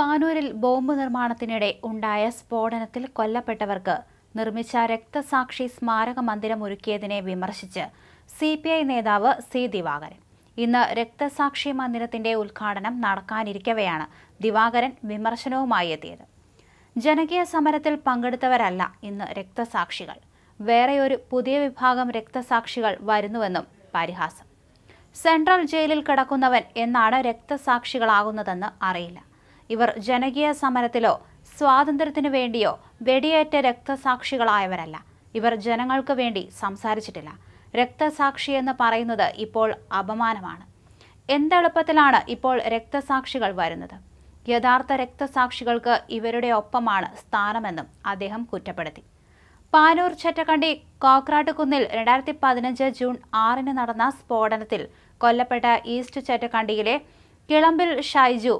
പാനൂരിൽ bomb നിർമ്മാണത്തിനിടെ ഉണ്ടായ സ്ഫോടനത്തിൽ കൊല്ലപ്പെട്ടവർക്ക് നിർമ്മിച്ച രക്തസാക്ഷി സ്മാരക മന്ദിരം ഒരുക്കിയതിനെ വിമർശിച്ച് സി പി ഐ നേതാവ് സി ദിവാകരൻ ഇന്ന് രക്തസാക്ഷി മന്ദിരത്തിന്റെ ഉദ്ഘാടനം നടക്കാനിരിക്കവെയാണ് ദിവാകരൻ വിമർശനവുമായി എത്തിയത് ജനകീയ സമരത്തിൽ പങ്കെടുത്തവരല്ല ഇന്ന് രക്തസാക്ഷികൾ വേറെയൊരു പുതിയ വിഭാഗം രക്തസാക്ഷികൾ വരുന്നുവെന്നും പരിഹാസം സെൻട്രൽ ജയിലിൽ കിടക്കുന്നവൻ എന്നാണ് രക്തസാക്ഷികളാകുന്നതെന്ന് അറിയില്ല ഇവർ ജനകീയ സമരത്തിലോ സ്വാതന്ത്ര്യത്തിനു വേണ്ടിയോ വെടിയേറ്റ രക്തസാക്ഷികളായവരല്ല ഇവർ ജനങ്ങൾക്ക് വേണ്ടി സംസാരിച്ചിട്ടില്ല രക്തസാക്ഷി എന്ന് പറയുന്നത് ഇപ്പോൾ അപമാനമാണ് എന്തെളുപ്പത്തിലാണ് ഇപ്പോൾ രക്തസാക്ഷികൾ വരുന്നത് യഥാർത്ഥ രക്തസാക്ഷികൾക്ക് ഇവരുടെ ഒപ്പമാണ് സ്ഥാനമെന്നും അദ്ദേഹം കുറ്റപ്പെടുത്തി പാനൂർ ചെറ്റക്കണ്ടി കോക്രാട്ടുകുന്നിൽ രണ്ടായിരത്തി പതിനഞ്ച് ജൂൺ ആറിന് നടന്ന സ്ഫോടനത്തിൽ കൊല്ലപ്പെട്ട ഈസ്റ്റ് ചെറ്റക്കണ്ടിയിലെ കിളമ്പിൽ ഷൈജു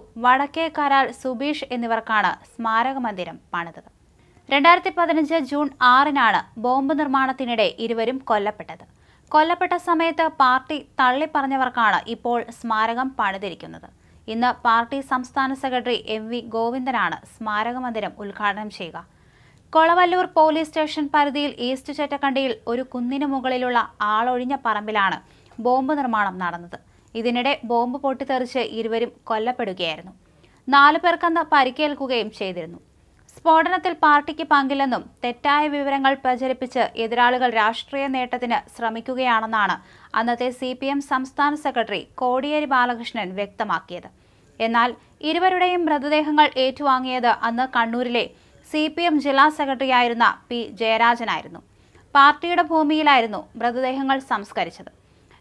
കരാൾ സുബീഷ് എന്നിവർക്കാണ് സ്മാരക മന്ദിരം പണിതത് രണ്ടായിരത്തി പതിനഞ്ച് ജൂൺ ആറിനാണ് ബോംബ് നിർമ്മാണത്തിനിടെ ഇരുവരും കൊല്ലപ്പെട്ടത് കൊല്ലപ്പെട്ട സമയത്ത് പാർട്ടി തള്ളിപ്പറഞ്ഞവർക്കാണ് ഇപ്പോൾ സ്മാരകം പണിതിരിക്കുന്നത് ഇന്ന് പാർട്ടി സംസ്ഥാന സെക്രട്ടറി എം വി ഗോവിന്ദനാണ് സ്മാരക മന്ദിരം ഉദ്ഘാടനം ചെയ്യുക കൊളവല്ലൂർ പോലീസ് സ്റ്റേഷൻ പരിധിയിൽ ഈസ്റ്റ് ചേറ്റക്കണ്ടിയിൽ ഒരു കുന്നിന് മുകളിലുള്ള ആളൊഴിഞ്ഞ പറമ്പിലാണ് ബോംബ് നിർമ്മാണം നടന്നത് ഇതിനിടെ ബോംബ് പൊട്ടിത്തെറിച്ച് ഇരുവരും കൊല്ലപ്പെടുകയായിരുന്നു നാലു പേർക്കന്ന് പരിക്കേൽക്കുകയും ചെയ്തിരുന്നു സ്ഫോടനത്തിൽ പാർട്ടിക്ക് പങ്കില്ലെന്നും തെറ്റായ വിവരങ്ങൾ പ്രചരിപ്പിച്ച് എതിരാളികൾ രാഷ്ട്രീയ നേട്ടത്തിന് ശ്രമിക്കുകയാണെന്നാണ് അന്നത്തെ സി പി എം സംസ്ഥാന സെക്രട്ടറി കോടിയേരി ബാലകൃഷ്ണൻ വ്യക്തമാക്കിയത് എന്നാൽ ഇരുവരുടെയും മൃതദേഹങ്ങൾ ഏറ്റുവാങ്ങിയത് അന്ന് കണ്ണൂരിലെ സി പി എം ജില്ലാ സെക്രട്ടറിയായിരുന്ന പി ജയരാജനായിരുന്നു പാർട്ടിയുടെ ഭൂമിയിലായിരുന്നു മൃതദേഹങ്ങൾ സംസ്കരിച്ചത്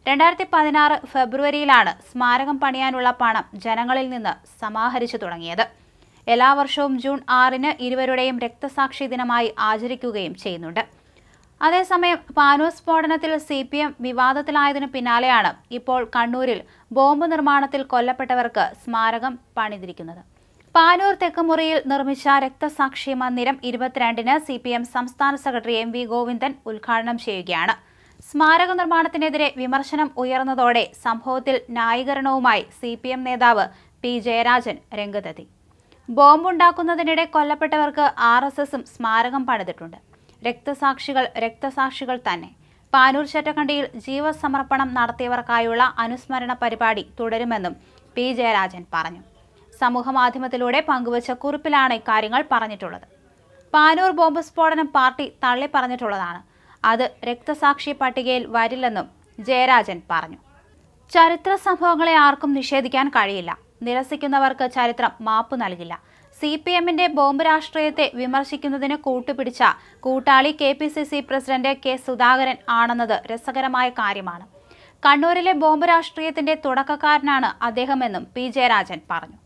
രണ്ടായിരത്തി പതിനാറ് ഫെബ്രുവരിയിലാണ് സ്മാരകം പണിയാനുള്ള പണം ജനങ്ങളിൽ നിന്ന് സമാഹരിച്ചു തുടങ്ങിയത് എല്ലാ വർഷവും ജൂൺ ആറിന് ഇരുവരുടെയും രക്തസാക്ഷി ദിനമായി ആചരിക്കുകയും ചെയ്യുന്നുണ്ട് അതേസമയം പാനൂർ സ്ഫോടനത്തിൽ സി പി എം വിവാദത്തിലായതിനു പിന്നാലെയാണ് ഇപ്പോൾ കണ്ണൂരിൽ ബോംബ് നിർമ്മാണത്തിൽ കൊല്ലപ്പെട്ടവർക്ക് സ്മാരകം പണിതിരിക്കുന്നത് പാനൂർ തെക്കുമുറിയിൽ നിർമ്മിച്ച രക്തസാക്ഷി മന്ദിരം ഇരുപത്തിരണ്ടിന് സി പി എം സംസ്ഥാന സെക്രട്ടറി എം വി ഗോവിന്ദൻ ഉദ്ഘാടനം ചെയ്യുകയാണ് സ്മാരക നിർമ്മാണത്തിനെതിരെ വിമർശനം ഉയർന്നതോടെ സംഭവത്തിൽ ന്യായീകരണവുമായി സി പി എം നേതാവ് പി ജയരാജൻ രംഗത്തെത്തി ബോംബുണ്ടാക്കുന്നതിനിടെ കൊല്ലപ്പെട്ടവർക്ക് ആർ എസ് എസും സ്മാരകം പണിതിട്ടുണ്ട് രക്തസാക്ഷികൾ രക്തസാക്ഷികൾ തന്നെ പാനൂർ ചട്ടക്കണ്ടിയിൽ ജീവസമർപ്പണം നടത്തിയവർക്കായുള്ള അനുസ്മരണ പരിപാടി തുടരുമെന്നും പി ജയരാജൻ പറഞ്ഞു സമൂഹമാധ്യമത്തിലൂടെ പങ്കുവച്ച കുറിപ്പിലാണ് ഇക്കാര്യങ്ങൾ പറഞ്ഞിട്ടുള്ളത് പാനൂർ ബോംബ് സ്ഫോടനം പാർട്ടി തള്ളിപ്പറഞ്ഞിട്ടുള്ളതാണ് അത് രക്തസാക്ഷി പട്ടികയിൽ വരില്ലെന്നും ജയരാജൻ പറഞ്ഞു ചരിത്ര സംഭവങ്ങളെ ആർക്കും നിഷേധിക്കാൻ കഴിയില്ല നിരസിക്കുന്നവർക്ക് ചരിത്രം മാപ്പ് നൽകില്ല സി പി എമ്മിന്റെ ബോംബ് രാഷ്ട്രീയത്തെ വിമർശിക്കുന്നതിന് കൂട്ടുപിടിച്ച കൂട്ടാളി K P C C president K Sudhakaran ആണെന്നത് രസകരമായ കാര്യമാണ് കണ്ണൂരിലെ ബോംബ് രാഷ്ട്രീയത്തിന്റെ തുടക്കക്കാരനാണ് അദ്ദേഹമെന്നും പി ജയരാജൻ പറഞ്ഞു